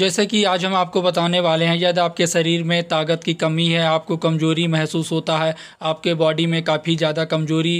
जैसे कि आज हम आपको बताने वाले हैं यदि आपके शरीर में ताकत की कमी है आपको कमज़ोरी महसूस होता है आपके बॉडी में काफ़ी ज़्यादा कमज़ोरी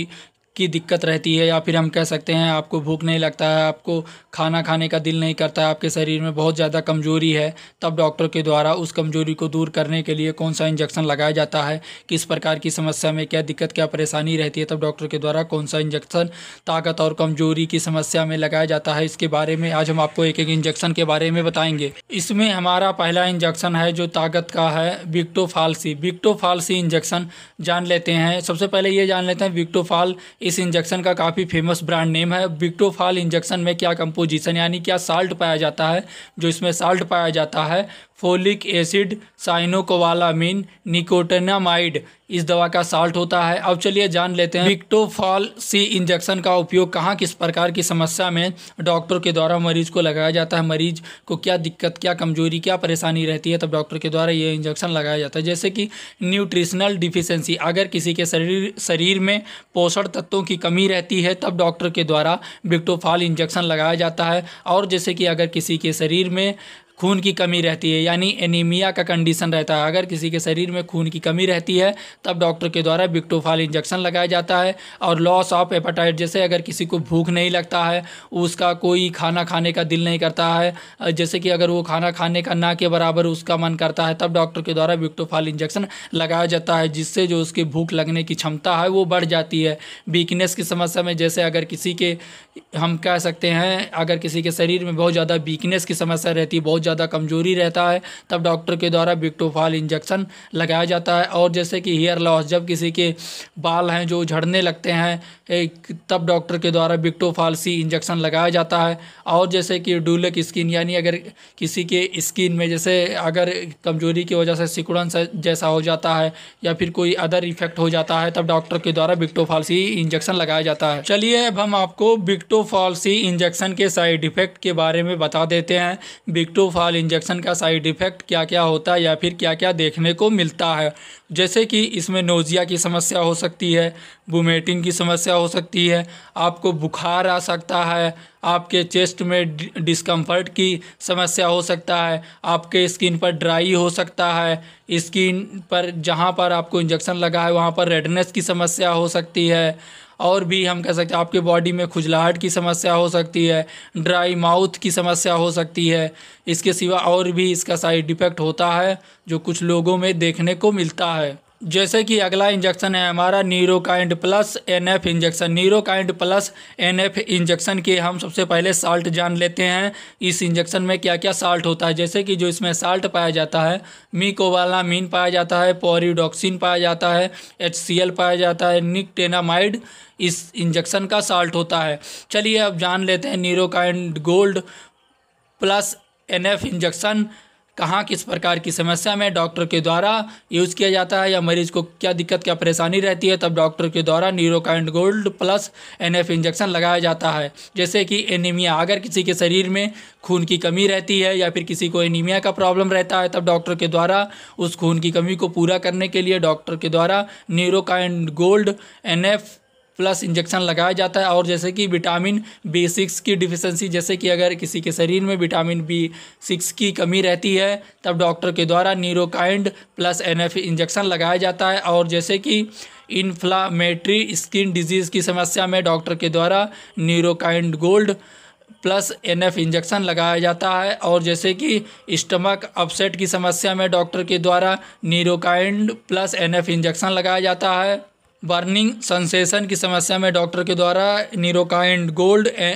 की दिक्कत रहती है या फिर हम कह सकते हैं आपको भूख नहीं लगता है आपको खाना खाने का दिल नहीं करता है आपके शरीर में बहुत ज़्यादा कमजोरी है तब डॉक्टर के द्वारा उस कमजोरी को दूर करने के लिए कौन सा इंजेक्शन लगाया जाता है किस प्रकार की समस्या में क्या दिक्कत क्या परेशानी रहती है तब डॉक्टर के द्वारा कौन सा इंजेक्शन ताकत और कमजोरी की समस्या में लगाया जाता है इसके बारे में आज हम आपको एक एक इंजेक्शन के बारे में बताएंगे इसमें हमारा पहला इंजेक्शन है जो ताकत का है विक्टोफालसी विक्टोफालसी इंजेक्शन जान लेते हैं सबसे पहले ये जान लेते हैं विक्टोफाल इस इंजेक्शन का काफ़ी फेमस ब्रांड नेम है बिक्टोफाल इंजेक्शन में क्या कंपोजिशन यानी क्या साल्ट पाया जाता है जो इसमें साल्ट पाया जाता है फोलिक एसिड साइनोकोवालामिन निकोटेनामाइड इस दवा का साल्ट होता है अब चलिए जान लेते हैं विक्टोफॉल सी इंजेक्शन का उपयोग कहाँ किस प्रकार की समस्या में डॉक्टर के द्वारा मरीज को लगाया जाता है मरीज को क्या दिक्कत क्या कमजोरी क्या परेशानी रहती है तब डॉक्टर के द्वारा ये इंजेक्शन लगाया जाता है जैसे कि न्यूट्रिशनल डिफिशेंसी अगर किसी के शरीर शरीर में पोषण तत्वों की कमी रहती है तब डॉक्टर के द्वारा विक्टोफॉल इंजेक्शन लगाया जाता है और जैसे कि अगर किसी के शरीर में खून की कमी रहती है यानी एनीमिया का कंडीशन रहता है अगर किसी के शरीर में खून की कमी रहती है तब डॉक्टर के द्वारा बिक्टोफाल इंजेक्शन लगाया जाता है और लॉस ऑफ एपेटाइट जैसे अगर किसी को भूख नहीं लगता है उसका कोई खाना खाने का दिल नहीं करता है जैसे कि अगर वो खाना खाने का ना के बराबर उसका मन करता है तब डॉक्टर के द्वारा बिक्टोफाल इंजेक्शन लगाया जाता है जिससे जो उसकी भूख लगने की क्षमता है वो बढ़ जाती है वीकनेस की समस्या में जैसे अगर किसी के हम कह सकते हैं अगर किसी के शरीर में बहुत ज़्यादा वीकनेस की समस्या रहती है बहुत ज़्यादा कमजोरी रहता है तब डॉक्टर के द्वारा बिक्टोफाल इंजेक्शन लगाया जाता है और जैसे कि हेयर लॉस जब किसी के बाल हैं जो झड़ने लगते हैं तब डॉक्टर के द्वारा बिक्टोफाल सी इंजेक्शन लगाया जाता है और जैसे कि डूलक स्किन यानी अगर किसी के स्किन में जैसे अगर कमजोरी की वजह से सिकुड़न जैसा हो जाता है या फिर कोई अदर इफेक्ट हो जाता है तब डॉक्टर के द्वारा बिक्टोफाल सी इंजेक्शन लगाया जाता है चलिए अब हम आपको बिक्टोफाल सी इंजेक्शन के साइड इफेक्ट के बारे में बता देते हैं बिक्टो फाल इंजेक्शन का साइड इफ़ेक्ट क्या क्या होता है या फिर क्या क्या देखने को मिलता है जैसे कि इसमें नोज़िया की समस्या हो सकती है वोमेटिंग की समस्या हो सकती है आपको बुखार आ सकता है आपके चेस्ट में डिस्कम्फर्ट की समस्या हो सकता है आपके स्किन पर ड्राई हो सकता है स्किन पर जहाँ पर आपको इंजेक्शन लगा है वहाँ पर रेडनेस की समस्या हो सकती है और भी हम कह सकते हैं आपके बॉडी में खुजलाहट की समस्या हो सकती है ड्राई माउथ की समस्या हो सकती है इसके सिवा और भी इसका साइड इफ़ेक्ट होता है जो कुछ लोगों में देखने को मिलता है जैसे कि अगला इंजेक्शन है हमारा Neurokind plus NF injection Neurokind plus NF injection के हम सबसे पहले साल्ट जान लेते हैं इस इंजेक्शन में क्या क्या साल्ट होता है जैसे कि जो इसमें साल्ट पाया जाता है मीकोवालामीन पाया जाता है पोरिडोक्सिन पाया जाता है एच पाया जाता है निकटेनामाइड इस इंजेक्शन का साल्ट होता है चलिए अब जान लेते हैं Neurokind gold plus N injection कहाँ किस प्रकार की समस्या में डॉक्टर के द्वारा यूज़ किया जाता है या मरीज को क्या दिक्कत क्या परेशानी रहती है तब डॉक्टर के द्वारा Neurokind gold plus N injection लगाया जाता है जैसे कि एनीमिया अगर किसी के शरीर में खून की कमी रहती है या फिर किसी को एनीमिया का प्रॉब्लम रहता है तब डॉक्टर के द्वारा उस खून की कमी को पूरा करने के लिए डॉक्टर के द्वारा Neurokind gold N F plus injection लगाया जाता है और जैसे कि विटामिन बी सिक्स की डिफिशेंसी जैसे कि अगर किसी के शरीर में विटामिन बी सिक्स की कमी रहती है तब डॉक्टर के द्वारा नीरोकाइंड प्लस एन इंजेक्शन लगाया जाता है और जैसे कि इन्फ्लामेटरी स्किन डिजीज़ की समस्या में डॉक्टर के द्वारा Neurokind gold plus F injection लगाया जाता है और जैसे कि स्टमक अपसेट की समस्या में डॉक्टर के द्वारा नीरोकाइंड प्लस एफ इंजेक्शन लगाया जाता है बर्निंग सेंसेशन की समस्या में डॉक्टर के द्वारा Neurokind gold A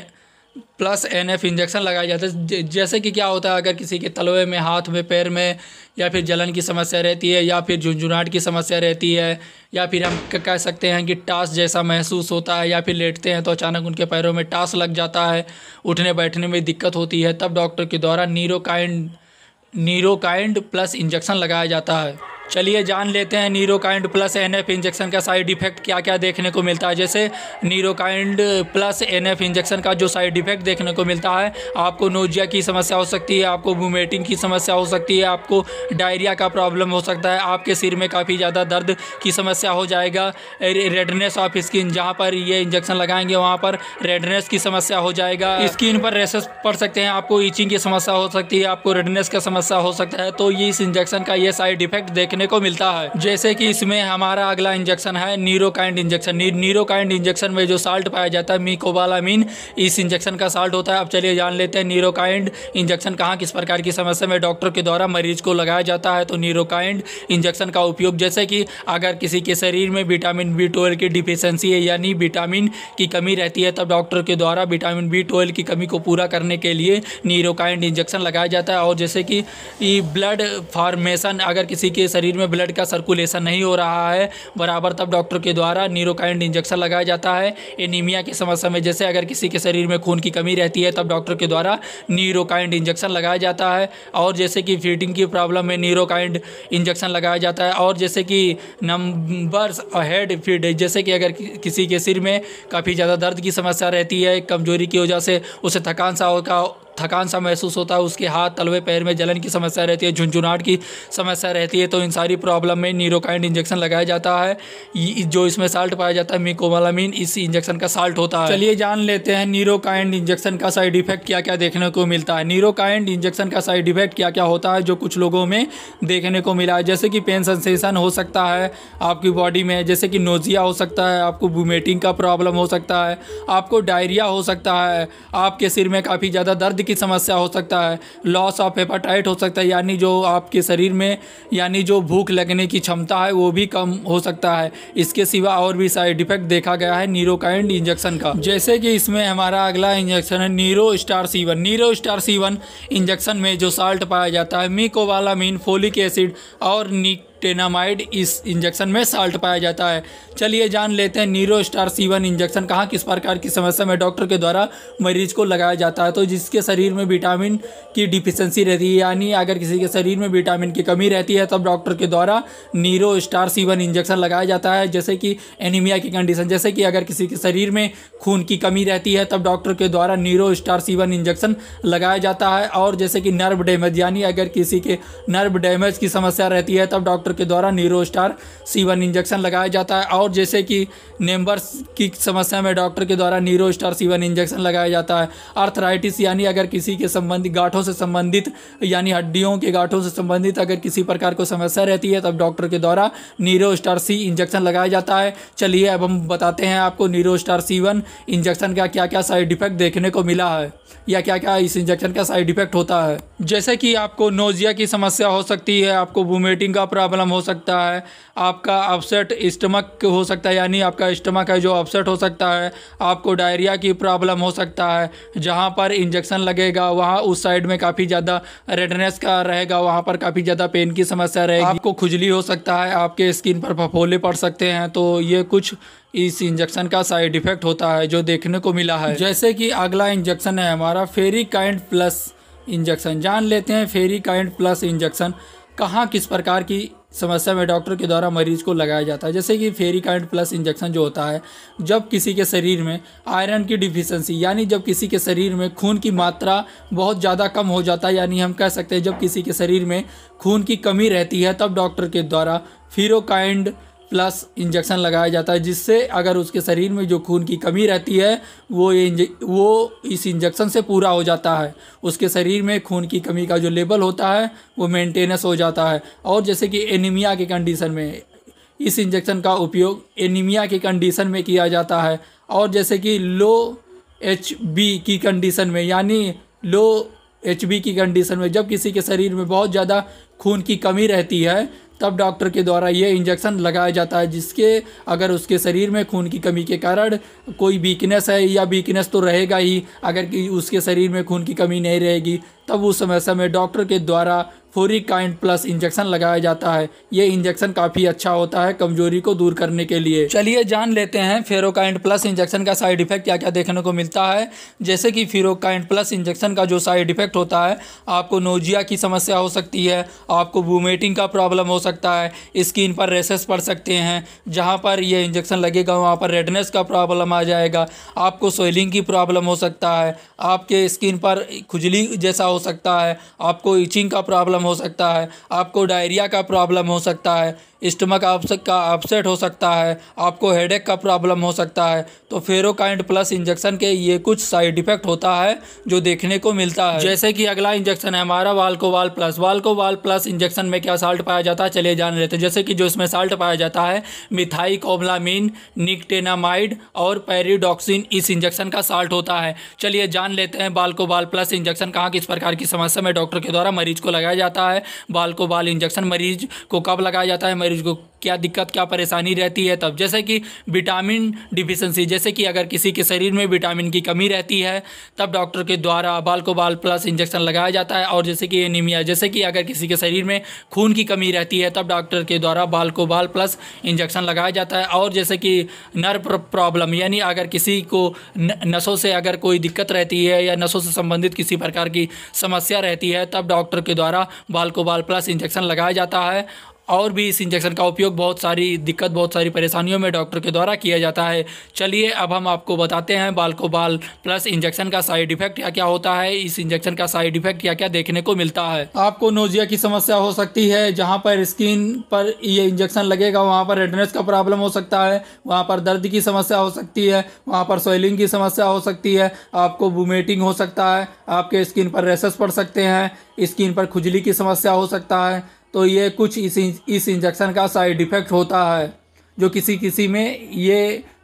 plus N F injection लगाया जाता है जैसे कि क्या होता है अगर किसी के तलवे में हाथ में पैर में या फिर जलन की समस्या रहती है या फिर झुंझुनाहट की समस्या रहती है या फिर हम कह सकते हैं कि टास जैसा महसूस होता है या फिर लेटते हैं तो अचानक उनके पैरों में टास लग जाता है उठने बैठने में दिक्कत होती है तब डॉक्टर के द्वारा नीरोकाइंड नीरोकाइंड प्लस इंजेक्शन लगाया जाता है चलिए जान लेते हैं Neurokind plus N F injection का साइड इफेक्ट क्या क्या देखने को मिलता है जैसे Neurokind plus N F injection का जो साइड इफेक्ट देखने को मिलता है आपको नोजिया की समस्या हो सकती है आपको वोमेटिंग की समस्या हो सकती है आपको डायरिया का प्रॉब्लम हो सकता है आपके सिर में काफ़ी ज़्यादा दर्द की समस्या हो जाएगा रेडनेस ऑफ स्किन जहाँ पर ये इंजेक्शन लगाएंगे वहाँ पर रेडनेस की समस्या हो जाएगा स्किन पर रेसेस पड़ सकते हैं आपको ईचिंग की समस्या हो सकती है आपको रेडनेस का समस्या हो सकता है तो ये इस इंजेक्शन का ये साइड इफेक्ट देखने देखने को मिलता है जैसे कि इसमें हमारा अगला इंजेक्शन है नीरोकाइंड इंजेक्शन नी, नीरोकाइंड इंजेक्शन में जो साल्ट पाया जाता है मीकोबालामीन इस इंजेक्शन का साल्ट होता है अब चलिए जान लेते हैं नीरोकाइंड इंजेक्शन कहाँ किस प्रकार की समस्या में डॉक्टर के द्वारा मरीज को लगाया जाता है तो नीरोकाइंड इंजेक्शन का उपयोग जैसे कि अगर किसी के शरीर में विटामिन बी ट्वेल्व की डिफिशेंसी है यानी विटामिन की कमी रहती है तब डॉक्टर के द्वारा विटामिन बी ट्वेल्व की कमी को पूरा करने के लिए नीरोकाइंड इंजेक्शन लगाया जाता है और जैसे कि ब्लड फॉर्मेशन अगर किसी के शरीर शरीर में ब्लड का सर्कुलेशन नहीं हो रहा है बराबर तब डॉक्टर के द्वारा न्यूरोकाइंड इंजेक्शन लगाया जाता है एनीमिया की समस्या में जैसे अगर किसी के शरीर में खून की कमी रहती है तब डॉक्टर के द्वारा न्यूरोकाइंड इंजेक्शन लगाया जाता है और जैसे कि फीटिंग की प्रॉब्लम में न्यूरोकाइंड इंजेक्शन लगाया जाता है और जैसे कि नंबर्स हेड फीड जैसे कि अगर किसी के सिर में काफ़ी ज़्यादा दर्द की समस्या रहती है कमजोरी की वजह से उसे थकान सा होगा थकान सा महसूस होता है उसके हाथ तलवे पैर में जलन की समस्या रहती है झुंझुनाट की समस्या रहती है तो इन सारी प्रॉब्लम में नीरोकाइंड इंजेक्शन लगाया जाता है जो इसमें साल्ट पाया जाता है मिकोमालामीन इस इंजेक्शन का साल्ट होता है चलिए जान लेते हैं नीरोकाइंड इंजेक्शन का साइड इफेक्ट क्या क्या देखने को मिलता है नीरोकाइंड इंजेक्शन का साइड इफेक्ट क्या क्या होता है जो कुछ लोगों में देखने को मिला है जैसे कि पेन सेंसेशन हो सकता है आपकी बॉडी में जैसे कि नोजिया हो सकता है आपको वोमिटिंग का प्रॉब्लम हो सकता है आपको डायरिया हो सकता है आपके सिर में काफ़ी ज़्यादा दर्द की समस्या हो सकता है लॉस ऑफ हेपाटाइट हो सकता है यानी जो आपके शरीर में यानी जो भूख लगने की क्षमता है वो भी कम हो सकता है इसके सिवा और भी साइड इफेक्ट देखा गया है नीरोकाइंड इंजेक्शन का जैसे कि इसमें हमारा अगला इंजेक्शन है Neuro Star C one Neuro Star C one injection में जो साल्ट पाया जाता है मिकोवालामीन फोलिक एसिड और निक टेनामाइड इस इंजेक्शन में साल्ट पाया जाता है चलिए जान लेते हैं नीरो स्टार सीवन इंजेक्शन कहाँ किस प्रकार की समस्या में डॉक्टर के द्वारा मरीज को लगाया जाता है तो जिसके शरीर में विटामिन की डिफिशेंसी रहती है यानी अगर किसी के शरीर में विटामिन की कमी रहती है तब डॉक्टर के द्वारा नीरो स्टार सीवन इंजेक्शन लगाया जाता है जैसे कि एनीमिया की कंडीशन जैसे कि अगर किसी के शरीर में खून की कमी रहती है तब डॉक्टर के द्वारा नीरो स्टार सीवन इंजेक्शन लगाया जाता है और जैसे कि नर्व डैमेज यानी अगर किसी के नर्व डैमेज की समस्या रहती है तब डॉक्टर डॉक्टर के द्वारा नीरो स्टार वन इंजेक्शन लगाया जाता है और जैसे कि नेम्बर्स की समस्या में डॉक्टर के द्वारा नीरो स्टार वन इंजेक्शन लगाया जाता है अर्थराइटिस यानी अगर किसी के संबंधित गांठों से संबंधित यानी हड्डियों के गांठों से संबंधित अगर किसी प्रकार को समस्या रहती है तब डॉक्टर के द्वारा नीरो स्टार सी इंजेक्शन लगाया जाता है चलिए अब हम बताते हैं आपको Neuro Star C one injection का क्या क्या साइड इफेक्ट देखने को मिला है या क्या क्या इस इंजेक्शन का साइड इफेक्ट होता है जैसे कि आपको नोजिया की समस्या हो सकती है आपको वोमिटिंग का प्रॉब्लम प्रॉब्लम हो सकता है आपका अपसेट स्टमक हो सकता है यानी आपका स्टमक है जो अपसेट हो सकता है आपको डायरिया की प्रॉब्लम हो सकता है जहाँ पर इंजेक्शन लगेगा वहाँ उस साइड में काफ़ी ज़्यादा रेडनेस का रहेगा वहाँ पर काफ़ी ज़्यादा पेन की समस्या रहेगी आपको खुजली हो सकता है आपके स्किन पर फफोले पड़ सकते हैं तो ये कुछ इस इंजेक्शन का साइड इफ़ेक्ट होता है जो देखने को मिला है जैसे कि अगला इंजेक्शन है हमारा फेरी काइंड प्लस इंजेक्शन जान लेते हैं फेरी काइंड प्लस इंजेक्शन कहाँ किस प्रकार की समस्या में डॉक्टर के द्वारा मरीज को लगाया जाता है जैसे कि फेरिकाइंड प्लस इंजेक्शन जो होता है जब किसी के शरीर में आयरन की डिफिशेंसी यानी जब किसी के शरीर में खून की मात्रा बहुत ज़्यादा कम हो जाता है यानी हम कह सकते हैं जब किसी के शरीर में खून की कमी रहती है तब डॉक्टर के द्वारा फीरोकाइंड प्लस इंजेक्शन लगाया जाता है जिससे अगर उसके शरीर में जो खून की कमी रहती है वो ये वो इस इंजेक्शन से पूरा हो जाता है उसके शरीर में खून की कमी का जो लेवल होता है वो मेंटेनेंस हो जाता है और जैसे कि एनीमिया के कंडीशन में इस इंजेक्शन का उपयोग एनीमिया के कंडीशन में किया जाता है और जैसे कि लो एच बी की कंडीशन में यानी लो एच बी की कंडीशन में जब किसी के शरीर में बहुत ज़्यादा खून की कमी रहती है तब डॉक्टर के द्वारा ये इंजेक्शन लगाया जाता है जिसके अगर उसके शरीर में खून की कमी के कारण कोई वीकनेस है या वीकनेस तो रहेगा ही अगर कि उसके शरीर में खून की कमी नहीं रहेगी तब उस समय समय डॉक्टर के द्वारा फोरिक काइंड प्लस इंजेक्शन लगाया जाता है ये इंजेक्शन काफ़ी अच्छा होता है कमजोरी को दूर करने के लिए चलिए जान लेते हैं फेरोकाइंड प्लस इंजेक्शन का साइड इफेक्ट क्या क्या देखने को मिलता है जैसे कि फेरोकाइंड प्लस इंजेक्शन का जो साइड इफेक्ट होता है आपको नोजिया की समस्या हो सकती है आपको वोमिटिंग का प्रॉब्लम हो सकता है स्किन पर रेसेस पड़ सकते हैं जहाँ पर यह इंजेक्शन लगेगा वहाँ पर रेडनेस का प्रॉब्लम आ जाएगा आपको सोइलिंग की प्रॉब्लम हो सकता है आपके स्किन पर खुजली जैसा हो सकता है आपको इचिंग का प्रॉब्लम हो सकता है आपको डायरिया का प्रॉब्लम हो सकता है स्टमक आपसे का अपसेट हो सकता है आपको हेडेक का प्रॉब्लम हो सकता है तो फेरोकाइंड प्लस इंजेक्शन के ये कुछ साइड इफेक्ट होता है जो देखने को मिलता है जैसे कि अगला इंजेक्शन है हमारा वाल प्लस वाल प्लस इंजेक्शन में क्या साल्ट पाया जाता है चलिए जान लेते हैं जैसे कि जो इसमें साल्ट पाया जाता है मिथाई कोमलामीन निकटेनामाइड और पेरीडॉक्सिन इस इंजेक्शन का साल्ट होता है चलिए जान लेते हैं बाल बाल प्लस इंजेक्शन कहाँ किस प्रकार की समस्या में डॉक्टर के द्वारा मरीज को लगाया जाता है बाल बाल इंजेक्शन मरीज को कब लगाया जाता है मरीज को क्या दिक्कत क्या परेशानी रहती है तब जैसे कि विटामिन डिफिशेंसी जैसे कि अगर किसी के शरीर में विटामिन की कमी रहती है तब डॉक्टर के द्वारा बाल को बाल प्लस इंजेक्शन लगाया जाता है और जैसे कि एनीमिया जैसे कि अगर किसी के शरीर में खून की कमी रहती है तब डॉक्टर के द्वारा बाल को बाल प्लस इंजेक्शन लगाया जाता है और जैसे कि नर्व प्रॉब्लम यानी अगर किसी को नसों से अगर कोई दिक्कत रहती है या नसों से संबंधित किसी प्रकार की समस्या रहती है तब डॉक्टर के द्वारा बाल को बाल प्लस इंजेक्शन लगाया जाता है और भी इस इंजेक्शन का उपयोग बहुत सारी दिक्कत बहुत सारी परेशानियों में डॉक्टर के द्वारा किया जाता है चलिए अब हम आपको बताते हैं बाल को बाल प्लस इंजेक्शन का साइड इफेक्ट क्या क्या होता है इस इंजेक्शन का साइड इफेक्ट क्या क्या देखने को मिलता है आपको नोजिया की समस्या हो सकती है जहाँ पर स्किन पर ये इंजेक्शन लगेगा वहाँ पर रेडनेस का प्रॉब्लम हो सकता है वहाँ पर दर्द की समस्या हो सकती है वहाँ पर स्वेलिंग की समस्या हो सकती है आपको वोमिटिंग हो सकता है आपके स्किन पर रेसेस पड़ सकते हैं स्किन पर खुजली की समस्या हो सकता है तो ये कुछ इस इस इंजेक्शन का साइड इफ़ेक्ट होता है जो किसी किसी में ये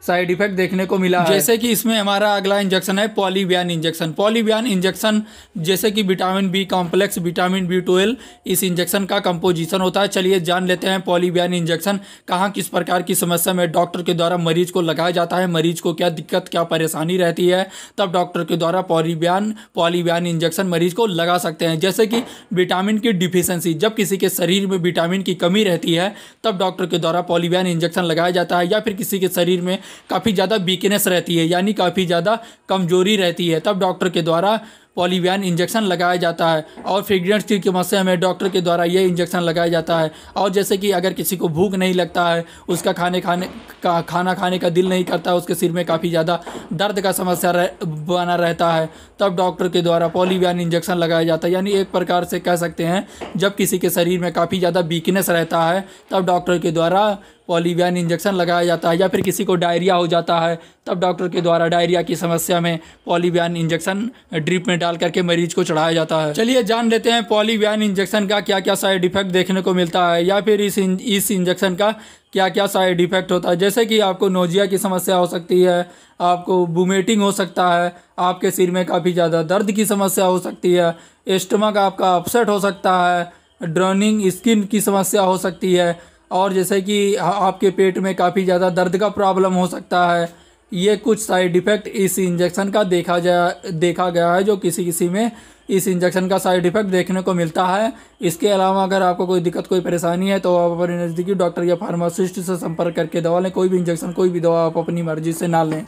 साइड इफेक्ट देखने को मिला जैसे है। कि इसमें हमारा अगला इंजेक्शन है पॉलीबियान इंजेक्शन पॉलीबियान इंजेक्शन जैसे कि vitamin B complex vitamin B twelve इस इंजेक्शन का कंपोजिशन होता है चलिए जान लेते हैं पॉलीबियान इंजेक्शन कहाँ किस प्रकार की समस्या में डॉक्टर के द्वारा मरीज को लगाया जाता है मरीज को क्या दिक्कत क्या परेशानी रहती है तब डॉक्टर के द्वारा पॉलीबियान पॉलीबियान इंजेक्शन मरीज को लगा सकते हैं जैसे कि विटामिन की डिफिशेंसी जब किसी के शरीर में विटामिन की कमी रहती है तब डॉक्टर के द्वारा पॉलीबियान इंजेक्शन लगाया जाता है या फिर किसी के शरीर में काफ़ी ज़्यादा वीकनेस रहती है यानी काफ़ी ज़्यादा कमजोरी रहती है तब डॉक्टर के द्वारा पॉलीवैन इंजेक्शन लगाया जाता है और फ्रेगरेंस की समस्या में डॉक्टर के द्वारा ये इंजेक्शन लगाया जाता है और जैसे कि अगर किसी को भूख नहीं लगता है उसका खाने खाने का खाना खाने का दिल नहीं करता उसके सिर में काफ़ी ज़्यादा दर्द का समस्या रह, बना रहता है तब डॉक्टर के द्वारा पॉलीवैन इंजेक्शन लगाया जाता है यानी एक प्रकार से कह सकते हैं जब किसी के शरीर में काफ़ी ज़्यादा वीकनेस रहता है तब डॉक्टर के द्वारा पॉलीवैन इंजेक्शन लगाया जाता है या फिर किसी को डायरिया हो जाता है तब डॉक्टर के द्वारा डायरिया की समस्या में पॉलीवैन इंजेक्शन ड्रिप में डाल करके मरीज को चढ़ाया जाता है चलिए जान लेते हैं पॉलीवैन इंजेक्शन का क्या क्या साइड इफेक्ट देखने को मिलता है या फिर इस इस इंजेक्शन का क्या क्या साइड इफेक्ट होता है जैसे कि आपको नोजिया की समस्या हो सकती है आपको बुमेटिंग हो सकता है आपके सिर में काफ़ी ज़्यादा दर्द की समस्या हो सकती है एस्टमक आपका अपसेट हो सकता है ड्रनिंग स्किन की समस्या हो सकती है और जैसे कि आपके पेट में काफ़ी ज़्यादा दर्द का प्रॉब्लम हो सकता है ये कुछ साइड इफ़ेक्ट इस इंजेक्शन का देखा जा देखा गया है जो किसी किसी में इस इंजेक्शन का साइड इफ़ेक्ट देखने को मिलता है इसके अलावा अगर आपको कोई दिक्कत कोई परेशानी है तो आप अपने नज़दीकी डॉक्टर या फार्मासिस्ट से संपर्क करके दवा लें कोई भी इंजेक्शन कोई भी दवा आप अपनी मर्ज़ी से ना लें